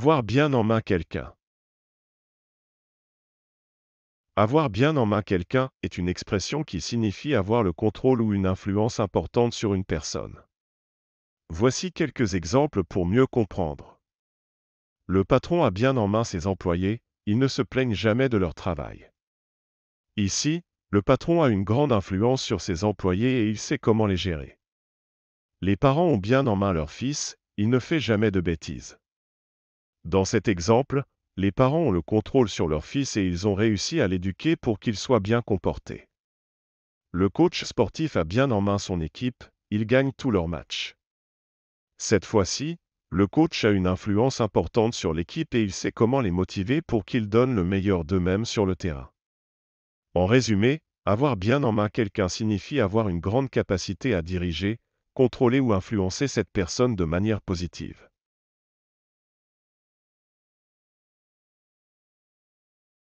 Avoir bien en main quelqu'un. Avoir bien en main quelqu'un est une expression qui signifie avoir le contrôle ou une influence importante sur une personne. Voici quelques exemples pour mieux comprendre. Le patron a bien en main ses employés, ils ne se plaignent jamais de leur travail. Ici, le patron a une grande influence sur ses employés et il sait comment les gérer. Les parents ont bien en main leur fils, il ne fait jamais de bêtises. Dans cet exemple, les parents ont le contrôle sur leur fils et ils ont réussi à l'éduquer pour qu'il soit bien comporté. Le coach sportif a bien en main son équipe, il gagne tous leurs matchs. Cette fois-ci, le coach a une influence importante sur l'équipe et il sait comment les motiver pour qu'ils donnent le meilleur d'eux-mêmes sur le terrain. En résumé, avoir bien en main quelqu'un signifie avoir une grande capacité à diriger, contrôler ou influencer cette personne de manière positive.